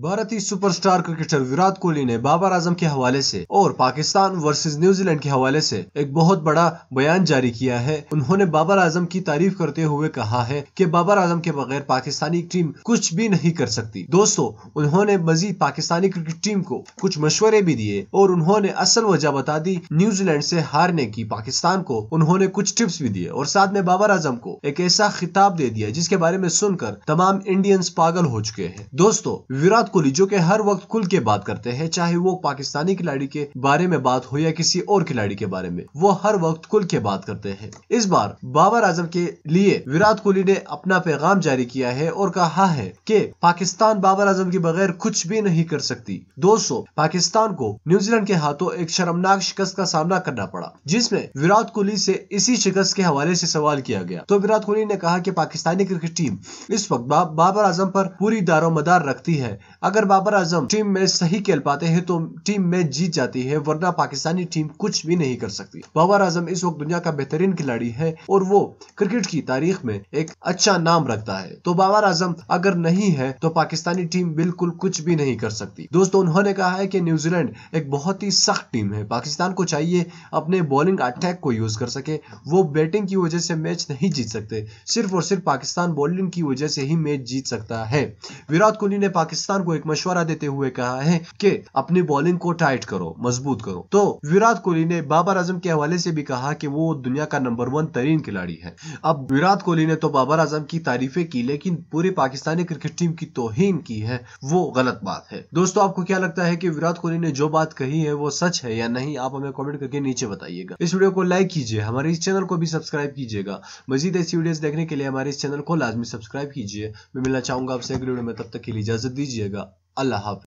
भारतीय superstar cricketer Virat Kohli ने बाबर आजम के हवाले से और पाकिस्तान वर्सेस न्यूजीलैंड के हवाले से एक बहुत बड़ा बयान जारी किया है उन्होंने बाबर आजम की तारीफ करते हुए कहा है कि बाबर आजम के बगैर पाकिस्तानी टीम कुछ भी नहीं कर सकती दोस्तों उन्होंने मजीद पाकिस्तानी क्रिकेट टीम को कुछ मशवरे भी दिए और उन्होंने असल वजह बता दी न्यूजीलैंड ऐसी हारने की पाकिस्तान को उन्होंने कुछ टिप्स भी दिए और साथ में बाबर आजम को एक ऐसा खिताब दे दिया जिसके बारे में सुनकर तमाम इंडियंस पागल हो चुके हैं दोस्तों विराट विराट कोहली जो कि हर वक्त खुल के बात करते हैं चाहे वो पाकिस्तानी खिलाड़ी के बारे में बात हो या किसी और खिलाड़ी के बारे में वो हर वक्त खुल के बात करते हैं इस बार बाबर आजम के लिए विराट कोहली ने अपना पैगाम जारी किया है और कहा है कि पाकिस्तान बाबर आजम के बगैर कुछ भी नहीं कर सकती दोस्तों पाकिस्तान को न्यूजीलैंड के हाथों एक शर्मनाक शिकस्त का सामना करना पड़ा जिसमे विराट कोहली से इसी शिकस्त के हवाले से सवाल किया गया तो विराट कोहली ने कहा कि पाकिस्तानी क्रिकेट टीम इस वक्त बाबर आजम पर पूरी दारोमदार रखती है अगर बाबर आजम टीम में सही खेल पाते हैं तो टीम में जीत जाती है वरना पाकिस्तानी टीम कुछ भी नहीं कर सकती बाबर आजम इस वक्त दुनिया का बेहतरीन खिलाड़ी है और वो क्रिकेट की तारीख में एक अच्छा नाम रखता है तो बाबर आजम अगर नहीं है तो पाकिस्तानी टीम बिल्कुल कुछ भी नहीं कर सकती दोस्तों उन्होंने कहा है कि न्यूजीलैंड एक बहुत ही सख्त टीम है पाकिस्तान को चाहिए अपने बॉलिंग अटैक को यूज कर सके वो बैटिंग की वजह से मैच नहीं जीत सकते सिर्फ और सिर्फ पाकिस्तान बॉलिंग की वजह से ही मैच जीत सकता है विराट कोहली ने पाकिस्तान को को एक मशवरा देते हुए कहा है कि अपनी बॉलिंग को टाइट करो मजबूत करो तो विराट कोहली ने बाबर आजम के हवाले से भी कहा कि वो दुनिया का नंबर वन तरीन खिलाड़ी है अब विराट कोहली ने तो बाबर आजम की तारीफें की लेकिन पूरी पाकिस्तानी क्रिकेट टीम की तोहिन की है वो गलत बात है दोस्तों आपको क्या लगता है कि विराट कोहली ने जो बात कही है वो सच है या नहीं आप हमें कमेंट करके नीचे बताइएगा इस वीडियो को लाइक कीजिए हमारे इस चैनल को भी सब्सक्राइब कीजिएगा मजीद ऐसी वीडियोस देखने के लिए हमारे इस चैनल को लाजमी सब्सक्राइब कीजिए मैं मिलना चाहूंगा आपसे अगले वीडियो में तब तक के लिए इजाजत दीजिएगा अल्लाह हाफि